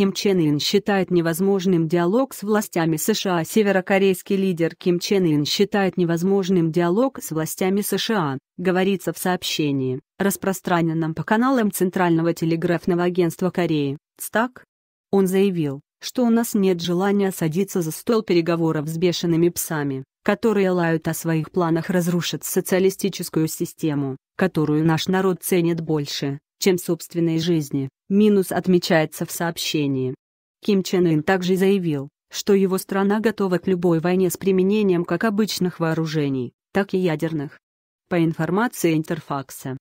Ким Чен Ын считает невозможным диалог с властями США. Северокорейский лидер Ким Чен Ын считает невозможным диалог с властями США, говорится в сообщении, распространенном по каналам Центрального телеграфного агентства Кореи, ЦТАК. Он заявил, что у нас нет желания садиться за стол переговоров с бешеными псами, которые лают о своих планах разрушить социалистическую систему, которую наш народ ценит больше, чем собственной жизни. Минус отмечается в сообщении. Ким Чен Ын также заявил, что его страна готова к любой войне с применением как обычных вооружений, так и ядерных. По информации Интерфакса,